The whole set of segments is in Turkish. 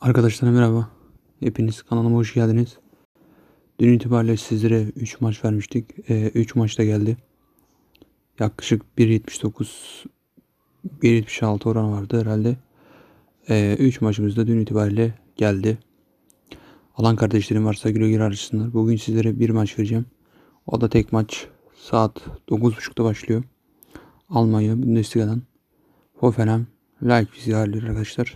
Arkadaşlar merhaba. Hepiniz kanalıma hoş geldiniz. Dün itibariyle sizlere 3 maç vermiştik. 3 e, ee, üç maç da geldi. Yaklaşık 1.79 1.76 oran vardı herhalde. 3 e, ee, maçımız da dün itibariyle geldi. Alan kardeşlerim varsa güle güle arasınlar. Bugün sizlere bir maç vereceğim. O da tek maç. Saat 9.30'da başlıyor. Almanya Bundesliga'dan. Hoffenheim Leipzig'i ağırlıyor arkadaşlar.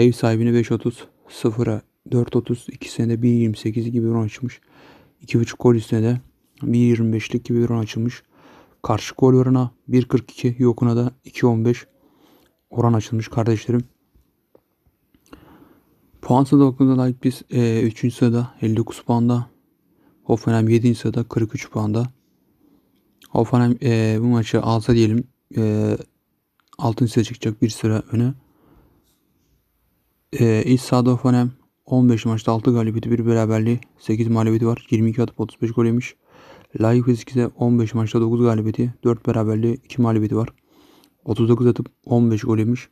Ev sahibini 5.30 0'a 4.30 ikisine de 1.28 gibi bir açmış. 2.5 gol üstüne de 1.25'lik gibi bir açılmış. Karşı gol oranı 1.42 yokuna da 2.15 oran açılmış kardeşlerim. Puan sıralamasına da biz e, 3. sırada 59 puanda. Hoffenheim 7. sırada 43 puanda. Hoffenheim e, bu maçı alsa diyelim e, 6. sıraya çıkacak bir sıra öne. E, iç 15 maçta 6 galibiyeti 1 beraberliği 8 mağlubiyeti var. 22 atıp 35 gol yemiş. Leipzig ise 15 maçta 9 galibiyeti 4 beraberliği 2 mağlubiyeti var. 39 atıp 15 gol yemiş.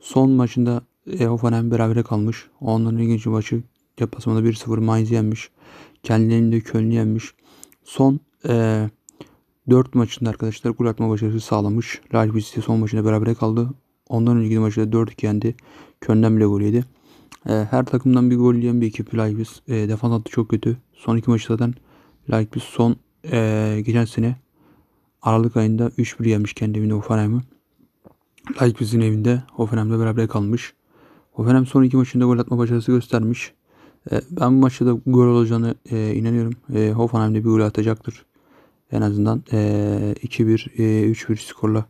Son maçında e, berabere kalmış. Onların ilginç maçı deplasmanda 1-0 Mainz'i yenmiş. Kendilerini de Köln'ü yenmiş. Son e, 4 maçında arkadaşlar gol atma başarısı sağlamış. Leipzig ise son maçında berabere kaldı. Ondan önceki maçta 4 yendi. Köln'den bile gol yedi. E, her takımdan bir gol yiyen bir ekip Leipzig. E, defans hattı çok kötü. Son iki maçı zaten Leipzig son e, geçen sene Aralık ayında 3-1 yemiş kendi evinde Hoffenheim'i. Leipzig'in evinde Hoffenheim'le beraber kalmış. Hoffenheim son iki maçında gol atma başarısı göstermiş. E, ben bu maçta da gol olacağını e, inanıyorum. E, Hoffenheim bir gol atacaktır. En azından e, 2-1, e, 3-1 skorla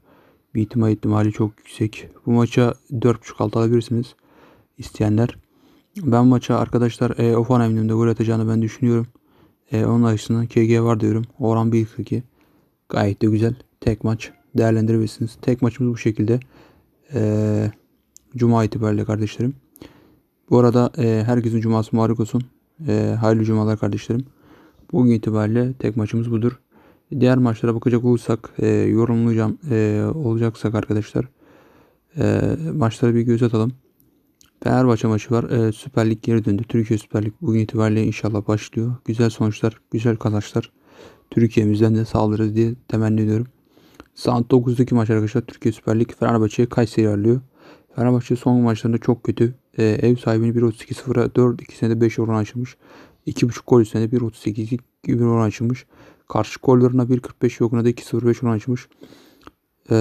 bir ihtimal ihtimali çok yüksek. Bu maça 4.5 alt alabilirsiniz isteyenler. Ben maça arkadaşlar e, Ofan evinde gol atacağını ben düşünüyorum. E, onun açısından KG var diyorum. Oran 1.42. Gayet de güzel. Tek maç değerlendirebilirsiniz. Tek maçımız bu şekilde. E, Cuma itibariyle kardeşlerim. Bu arada e, herkesin cuması mübarek olsun. E, hayırlı cumalar kardeşlerim. Bugün itibariyle tek maçımız budur diğer maçlara bakacak olursak e, yorumlayacağım e, olacaksak arkadaşlar e, maçlara bir göz atalım. Fenerbahçe maçı var. E, Süper Lig geri döndü. Türkiye Süper Lig bugün itibariyle inşallah başlıyor. Güzel sonuçlar, güzel kazançlar Türkiye'mizden de sağlarız diye temenni ediyorum. Saat 9'daki maç arkadaşlar Türkiye Süper Lig Fenerbahçe'ye Kayseri ağırlıyor. Fenerbahçe son maçlarında çok kötü. E, ev sahibini 1.32-0'a 4 2 senede 5 oran açılmış. 2.5 gol üstünde 1.38'lik bir oran açılmış. Karşı gollerine 1.45 yokuna da 2.05 oran açmış. E,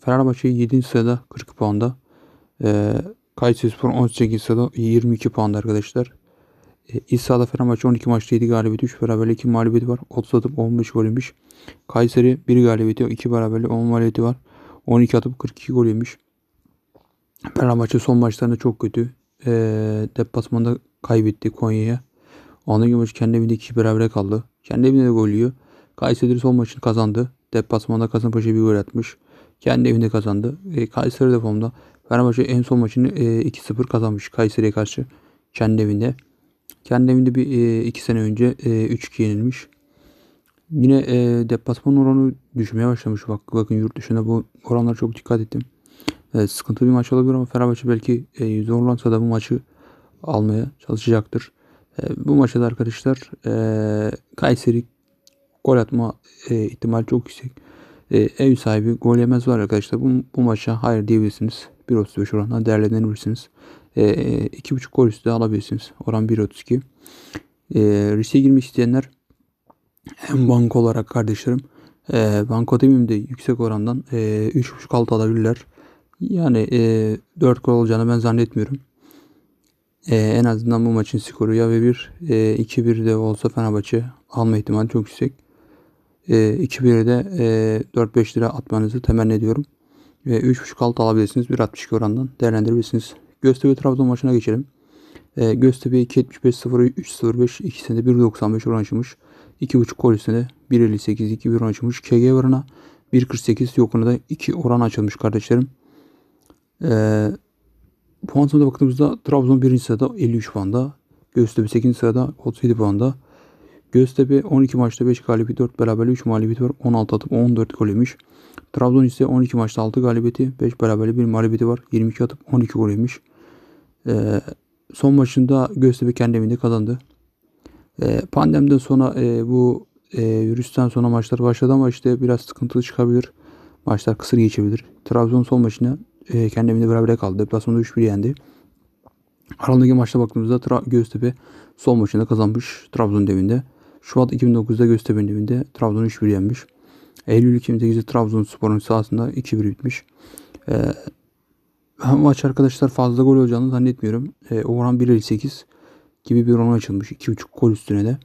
Fenerbahçe 7. sırada 40 puanda. E, Kayseri Spor 18. sırada 22 puanda arkadaşlar. E, ee, İsa'da Fenerbahçe 12 maçta 7 galibiyet 3 beraberlik 2 mağlubiyeti var. 30 atıp 15 gol yemiş. Kayseri 1 galibiyeti 2 beraberlik 10 mağlubiyeti var. 12 atıp 42 gol yemiş. Fenerbahçe son maçlarında çok kötü. E, deplasmanda kaybetti Konya'ya. Ondan önce kendi evinde 2 beraber kaldı. Kendi evinde de gol yiyor. Kayseri son maçını kazandı. Deplasmanda Kasımpaşa'ya bir gol atmış. Kendi evinde kazandı. E, Kayseri de formda. Fenerbahçe en son maçını e, 2-0 kazanmış Kayseri'ye karşı. Kendi evinde. Kendi evinde bir 2 e, sene önce e, 3-2 yenilmiş. Yine e, deplasman oranı düşmeye başlamış. Bak, bakın yurt dışında bu oranlara çok dikkat ettim. E, sıkıntılı bir maç olabilir ama Fenerbahçe belki e, zorlansa da bu maçı almaya çalışacaktır. Ee, bu maçta da arkadaşlar ee, Kayseri gol atma ee, ihtimali çok yüksek. Ev sahibi gol yemez var arkadaşlar. Bu, bu maça hayır diyebilirsiniz. 1.35 oranla değerlendirebilirsiniz. 2.5 gol üstü de alabilirsiniz. Oran 1.32. Riske girmek isteyenler banko olarak kardeşlerim e, banko demeyeyim de yüksek orandan e, 3.5 altı alabilirler. Yani e, 4 gol olacağını ben zannetmiyorum. E, en azından bu maçın skoru ya ve bir e, 2-1 de olsa Fenerbahçe alma ihtimali çok yüksek. E, 2-1'e de e, 4-5 lira atmanızı temenni ediyorum. Ve 3.5 alt alabilirsiniz. 1.62 orandan değerlendirebilirsiniz. Göztepe Trabzon maçına geçelim. E, Göztepe 2.75 3.05 ikisinde 1.95 oran açılmış. 2.5 gol üstünde 1.58 2 1 oran açılmış. KG oranı 1.48 yokuna da 2 oran açılmış kardeşlerim. Eee puan sınavına baktığımızda Trabzon 1. sırada 53 puanda. Göztepe 8. sırada 37 puanda. Göztepe 12 maçta 5 galibiyet 4 beraberlik 3 mağlubiyeti var. 16 atıp 14 gol yemiş. Trabzon ise 12 maçta 6 galibiyeti 5 beraberlik 1 mağlubiyeti var. 22 atıp 12 gol yemiş. Ee, son maçında Göztepe kendi evinde kazandı. Ee, pandemiden sonra e, bu e, virüsten sonra maçlar başladı ama işte biraz sıkıntılı çıkabilir. Maçlar kısır geçebilir. Trabzon son maçına e, kendi evinde berabere kaldı. Deplasmanda 3-1 yendi. Aralıktaki maçta baktığımızda Tra- Göztepe son maçında kazanmış Trabzon devinde. Şubat 2009'da Göztepe'nin evinde Trabzon 3-1 yenmiş. Eylül 2008'de sporun sahasında 2-1 bitmiş. E, maç arkadaşlar fazla gol olacağını zannetmiyorum. E, ee, oran 1.58 gibi bir oran açılmış. 2.5 gol üstüne de.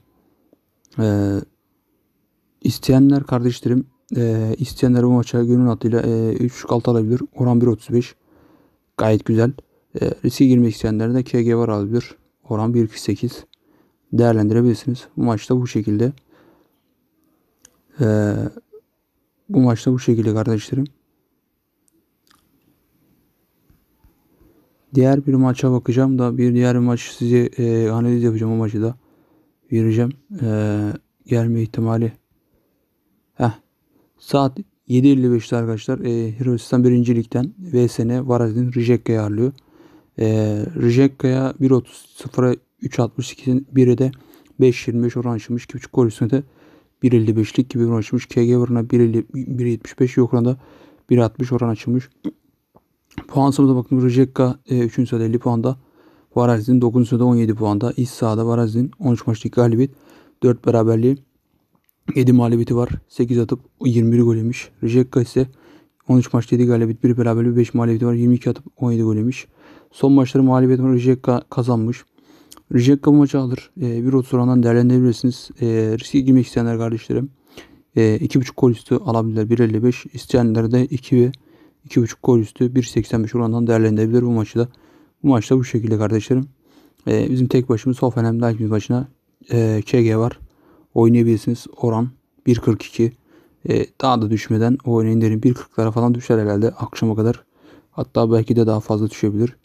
E, ee, kardeşlerim e, isteyenler bu maça günün adıyla e, 3 alabilir. Oran 1.35. Gayet güzel. E, riske girmek isteyenler de KG var alabilir. Oran 1.48. Değerlendirebilirsiniz. Bu maçta bu şekilde. E, bu maçta bu şekilde kardeşlerim. Diğer bir maça bakacağım da bir diğer bir maç size e, analiz yapacağım o maçı da vereceğim. E, gelme ihtimali Saat 7.55'te arkadaşlar e, Hırvatistan 1. Lig'den VSN Varazdin Rijekka'yı ağırlıyor. E, Rijekka'ya 1.30-0'a 3.62'nin 1'e de 5.25 oran açılmış. küçük gol üstüne de 1.55'lik gibi oran açılmış. KG varına 1.75 yok oranda 1.60 oran açılmış. Puan sınıfına baktığımız Rijeka e, 3. sırada 50 puanda. Varazin 9. sırada 17 puanda. İç sahada Varazin 13 maçlık galibiyet 4 beraberliği 7 mağlubiyeti var. 8 atıp 21 gol yemiş. Rijeka ise 13 maçta 7 galibiyet, 1 beraberlik, 5 mağlubiyeti var. 22 atıp 17 gol yemiş. Son maçları mağlubiyet var. Rijeka kazanmış. Rijeka bu maçı alır. E, ee, 1.30 orandan değerlendirebilirsiniz. E, ee, riske girmek isteyenler kardeşlerim. E, ee, 2.5 gol üstü alabilirler. 1.55. İsteyenler de 2 ve 2.5 gol üstü 1.85 orandan değerlendirebilir bu maçı da. Bu maçta bu şekilde kardeşlerim. E, bizim tek başımız Hoffenheim Leipzig maçına e, KG var oynayabilirsiniz. Oran 1.42. E, daha da düşmeden o oynayın derim. 1.40'lara falan düşer herhalde akşama kadar. Hatta belki de daha fazla düşebilir.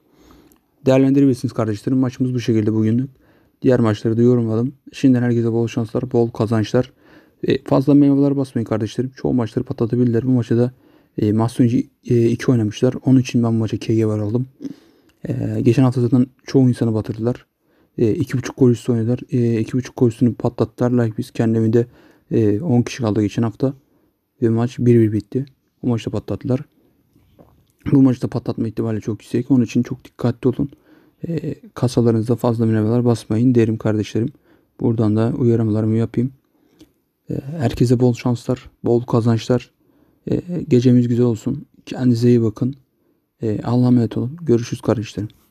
Değerlendirebilirsiniz kardeşlerim. Maçımız bu şekilde bugünlük. Diğer maçları da yorumladım. Şimdiden herkese bol şanslar, bol kazançlar. E, fazla meyveler basmayın kardeşlerim. Çoğu maçları patlatabilirler. Bu maçta da e, Masoncu 2 e, oynamışlar. Onun için ben bu maça KG var aldım. E, geçen hafta zaten çoğu insanı batırdılar. E, iki buçuk gol üstü oynadılar. E, iki buçuk gol üstünü patlattılar. Like biz kendimi de e, 10 kişi kaldı geçen hafta. Ve maç 1-1 bitti. Bu maçta patlattılar. Bu maçta patlatma ihtimali çok yüksek. Onun için çok dikkatli olun. E, kasalarınızda fazla münevveler basmayın derim kardeşlerim. Buradan da uyarımlarımı yapayım. E, herkese bol şanslar, bol kazançlar. E, gecemiz güzel olsun. Kendinize iyi bakın. E, Allah'a emanet olun. Görüşürüz kardeşlerim.